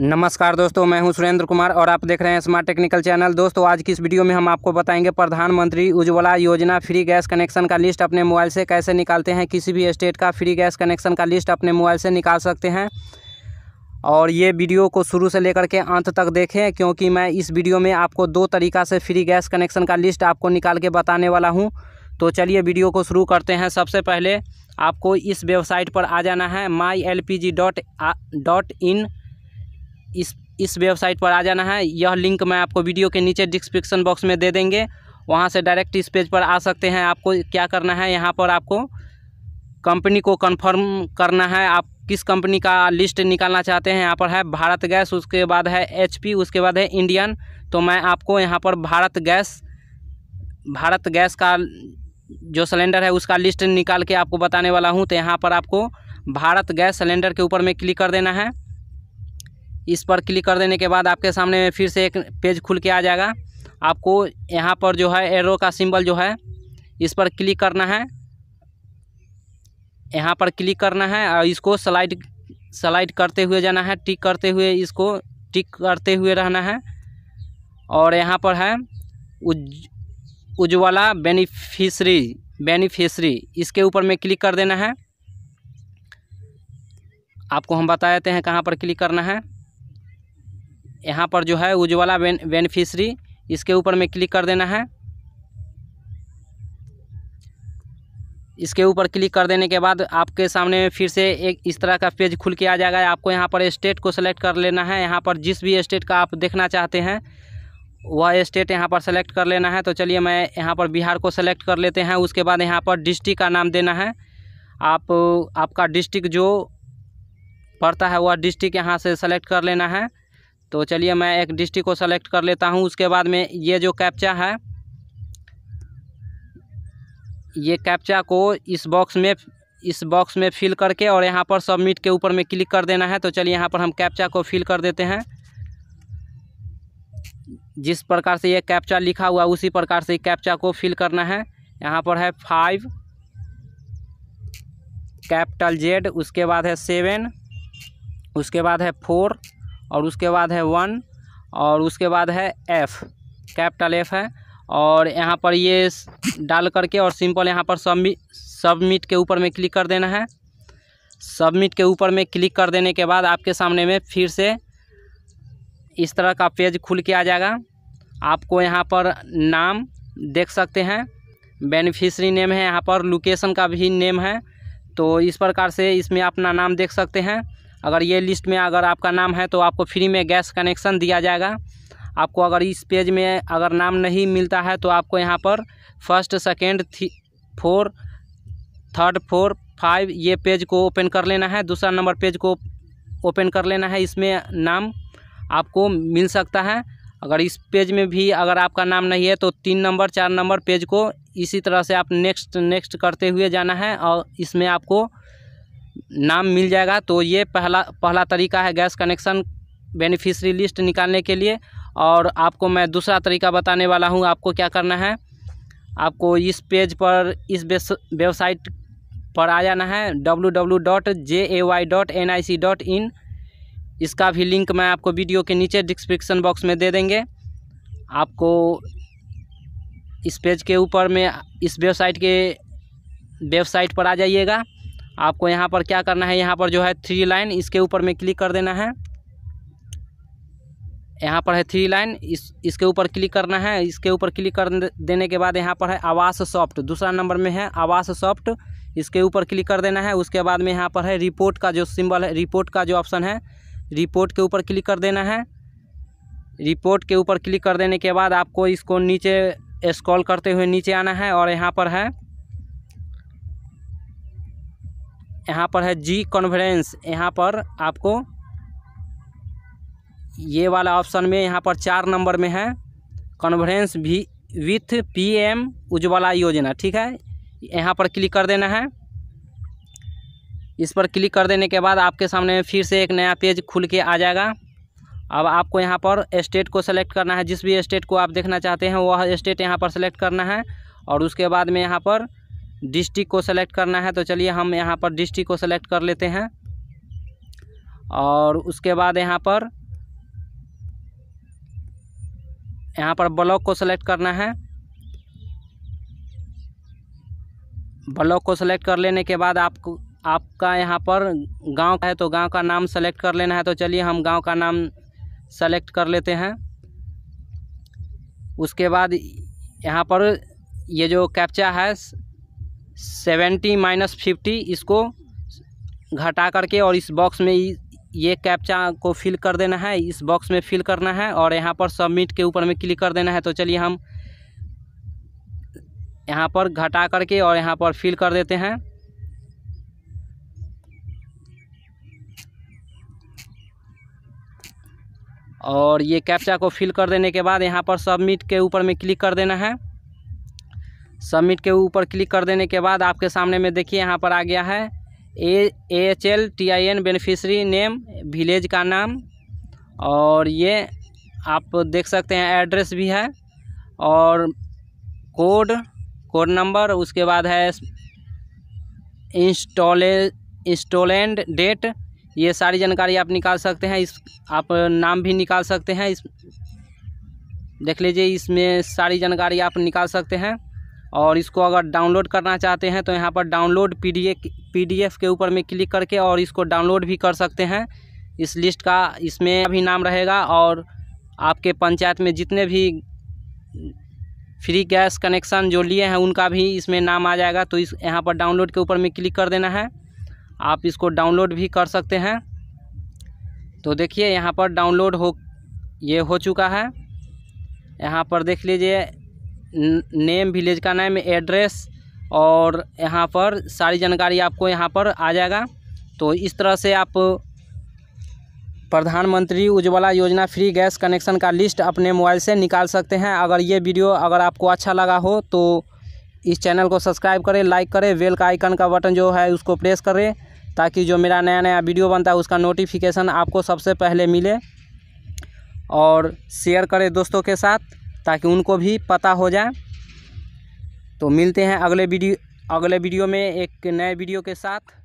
नमस्कार दोस्तों मैं हूं सुरेंद्र कुमार और आप देख रहे हैं स्मार्ट टेक्निकल चैनल दोस्तों आज की इस वीडियो में हम आपको बताएंगे Pradhanmantri Ujjwala Yojana free gas connection का लिस्ट अपने मोबाइल से कैसे निकालते हैं किसी भी स्टेट का फ्री गैस कनेक्शन का लिस्ट अपने मोबाइल से निकाल सकते हैं और ये वीडियो को शुरू से लेकर के अंत तक देखें क्योंकि मैं इस वीडियो में आपको दो तरीका से फ्री गैस कनेक्शन का लिस्ट आपको निकाल के बताने वाला हूँ तो चलिए वीडियो को शुरू करते हैं सबसे पहले आपको इस वेबसाइट पर आ जाना है my L P G dot dot in इस इस वेबसाइट पर आ जाना है यह लिंक मैं आपको वीडियो के नीचे डिस्क्रिप्शन बॉक्स में दे देंगे वहाँ से डायरेक्ट इस पेज पर आ सकते हैं आपको क्या करना है यहाँ पर आपको कंपनी को कंफर्म करना है आप किस कंपनी का लिस्ट निकालना चाहते हैं यहाँ पर है भारत गैस उसके बाद है एच उसके बाद है इंडियन तो मैं आपको यहाँ पर भारत गैस भारत गैस का जो सिलेंडर है उसका लिस्ट निकाल के आपको बताने वाला हूँ तो यहाँ पर आपको भारत गैस सिलेंडर के ऊपर में क्लिक कर देना है इस पर क्लिक कर देने के बाद आपके सामने में फिर से एक पेज खुल के आ जाएगा आपको यहाँ पर जो है एरो का सिंबल जो है इस पर क्लिक करना है यहाँ पर क्लिक करना है और इसको स्लाइड स्लाइड करते हुए जाना है टिक करते हुए इसको टिक करते हुए रहना है और यहाँ पर है उज उज्ज्वला बेनिफिशरी बेनिफिशरी इसके ऊपर में क्लिक कर देना है आपको हम बता देते हैं कहाँ पर क्लिक करना है यहाँ पर जो है उज्ज्वला बेन बेनिफिशरी इसके ऊपर में क्लिक कर देना है इसके ऊपर क्लिक कर देने के बाद आपके सामने में फिर से एक इस तरह का पेज खुल के आ जाएगा आपको यहाँ पर स्टेट को सेलेक्ट कर लेना है यहाँ पर जिस भी स्टेट का आप देखना चाहते हैं वह स्टेट यहाँ पर सेलेक्ट कर लेना है तो चलिए मैं यहाँ पर बिहार को सेलेक्ट कर लेते हैं उसके बाद यहाँ पर डिस्ट्रिक्ट का नाम देना है आप आपका डिस्ट्रिक्ट जो पड़ता है वह डिस्ट्रिक्ट यहाँ से सेलेक्ट कर लेना है तो चलिए मैं एक डिस्ट्रिक्ट को सेलेक्ट कर लेता हूँ उसके बाद में ये जो कैप्चा है ये कैप्चा को इस बॉक्स में इस बॉक्स में फिल करके और यहाँ पर सबमिट के ऊपर में क्लिक कर देना है तो चलिए यहाँ पर हम कैप्चा को फिल कर देते हैं जिस प्रकार से ये कैप्चा लिखा हुआ उसी प्रकार से कैप्चा को फिल करना है यहाँ पर है फाइव कैपिटल जेड उसके बाद है सेवन उसके बाद है फोर और उसके बाद है वन और उसके बाद है एफ़ कैपिटल एफ़ है और यहाँ पर ये डाल करके और सिंपल यहाँ पर सबमिट सबमिट के ऊपर में क्लिक कर देना है सबमिट के ऊपर में क्लिक कर देने के बाद आपके सामने में फिर से इस तरह का पेज खुल के आ जाएगा आपको यहाँ पर नाम देख सकते हैं बेनिफिशरी नेम है यहाँ पर लोकेशन का भी नेम है तो इस प्रकार से इसमें अपना नाम देख सकते हैं अगर ये लिस्ट में अगर आपका नाम है तो आपको फ्री में गैस कनेक्शन दिया जाएगा आपको अगर इस पेज में अगर नाम नहीं मिलता है तो आपको यहाँ पर first second three four third four five ये पेज को ओपन कर लेना है दूसरा नंबर पेज को ओपन कर लेना है इसमें नाम आपको मिल सकता है अगर इस पेज में भी अगर आपका नाम नहीं है तो तीन नंबर चार नंबर पेज को इसी तरह से आप नेक्स्ट नेक्स्ट करते हुए जाना है और इसमें आपको नाम मिल जाएगा तो ये पहला पहला तरीका है गैस कनेक्शन बेनिफिशरी लिस्ट निकालने के लिए और आपको मैं दूसरा तरीका बताने वाला हूँ आपको क्या करना है आपको इस पेज पर इस वेबसाइट पर आ जाना है W W dot J A Y dot N I C dot in इसका भी लिंक मैं आपको वीडियो के नीचे डिस्क्रिप्शन बॉक्स में दे देंगे आपको इस पेज के ऊपर में इस वेबसाइट के वेबसाइट पर आ जाइएगा आपको यहाँ पर क्या करना है यहाँ पर जो है थ्री लाइन इसके ऊपर में क्लिक कर देना है यहाँ पर है थ्री लाइन इस इसके ऊपर क्लिक करना है इसके ऊपर क्लिक कर देने के बाद यहाँ पर है आवास सॉफ्ट दूसरा नंबर में है आवास सॉफ्ट इसके ऊपर क्लिक कर देना है उसके बाद में यहाँ पर है रिपोर्ट का जो सिंबल है रिपोर्ट का जो ऑप्शन है रिपोर्ट के ऊपर क्लिक कर देना है रिपोर्ट के ऊपर क्लिक कर देने के बाद आपको इसको नीचे स्क्रॉल करते हुए नीचे आना है और यहाँ पर है यहाँ पर है जी कॉन्फ्रेंस यहाँ पर आपको ये वाला ऑप्शन में यहाँ पर चार नंबर में है कॉन्फ्रेंस भी विथ पीएम उज्ज्वला योजना ठीक है यहाँ पर क्लिक कर देना है इस पर क्लिक कर देने के बाद आपके सामने फिर से एक नया पेज खुल के आ जाएगा अब आपको यहाँ पर स्टेट को सेलेक्ट करना है जिस भी स्टेट को आप देखना चाहते हैं वह स्टेट यहाँ पर सेलेक्ट करना है और उसके बाद में यहाँ पर डिस्ट्रिक्ट को सेलेक्ट करना है तो चलिए हम यहाँ पर डिस्ट्रिक्ट को सेलेक्ट कर लेते हैं और उसके बाद यहाँ पर यहाँ पर ब्लॉक को सेलेक्ट करना है ब्लॉक को सेलेक्ट कर लेने के बाद आपको आपका यहाँ पर गांव का है तो गांव का नाम सेलेक्ट कर लेना है तो चलिए हम गांव का नाम सेलेक्ट कर लेते हैं उसके बाद यहाँ पर ये जो कैप्चा है सेवेंटी माइनस फिफ्टी इसको घटा करके और इस बॉक्स में ये कैप्चा को फिल कर देना है इस बॉक्स में फिल करना है और यहाँ पर सबमिट के ऊपर में क्लिक कर देना है तो चलिए हम यहाँ पर घटा करके और यहाँ पर फिल कर देते हैं और ये कैप्चा को फिल कर देने के बाद यहाँ पर सबमिट के ऊपर में क्लिक कर देना है सबमिट के ऊपर क्लिक कर देने के बाद आपके सामने में देखिए यहाँ पर आ गया है A H L T I N beneficiary name village का नाम और ये आप देख सकते हैं एड्रेस भी है और कोड कोड नंबर उसके बाद है इंस्टॉले इंस्टॉलेंड डेट ये सारी जानकारी आप निकाल सकते हैं इस आप नाम भी निकाल सकते हैं इस देख लीजिए इसमें सारी जानकारी आप निकाल सकते हैं और इसको अगर डाउनलोड करना चाहते हैं तो यहाँ पर डाउनलोड पीडीएफ के ऊपर में क्लिक करके और इसको डाउनलोड भी कर सकते हैं इस लिस्ट का इसमें भी नाम रहेगा और आपके पंचायत में जितने भी फ्री गैस कनेक्शन जो लिए हैं उनका भी इसमें नाम आ जाएगा तो इस यहाँ पर डाउनलोड के ऊपर में क्लिक कर देना है आप इसको डाउनलोड भी कर सकते हैं तो देखिए यहाँ पर डाउनलोड हो ये हो चुका है यहाँ पर देख लीजिए नेम विलेज का नाम एड्रेस और यहाँ पर सारी जानकारी आपको यहाँ पर आ जाएगा तो इस तरह से आप Pradhanmantri Ujjwala Yojana free gas connection का लिस्ट अपने मोबाइल से निकाल सकते हैं अगर ये वीडियो अगर आपको अच्छा लगा हो तो इस चैनल को सब्सक्राइब करें लाइक करें बेल का आइकन का बटन जो है उसको प्रेस करें ताकि जो मेरा नया नया वीडियो बनता है उसका नोटिफिकेशन आपको सबसे पहले मिले और शेयर करें दोस्तों के साथ ताकि उनको भी पता हो जाए तो मिलते हैं अगले वीडियो अगले वीडियो में एक नए वीडियो के साथ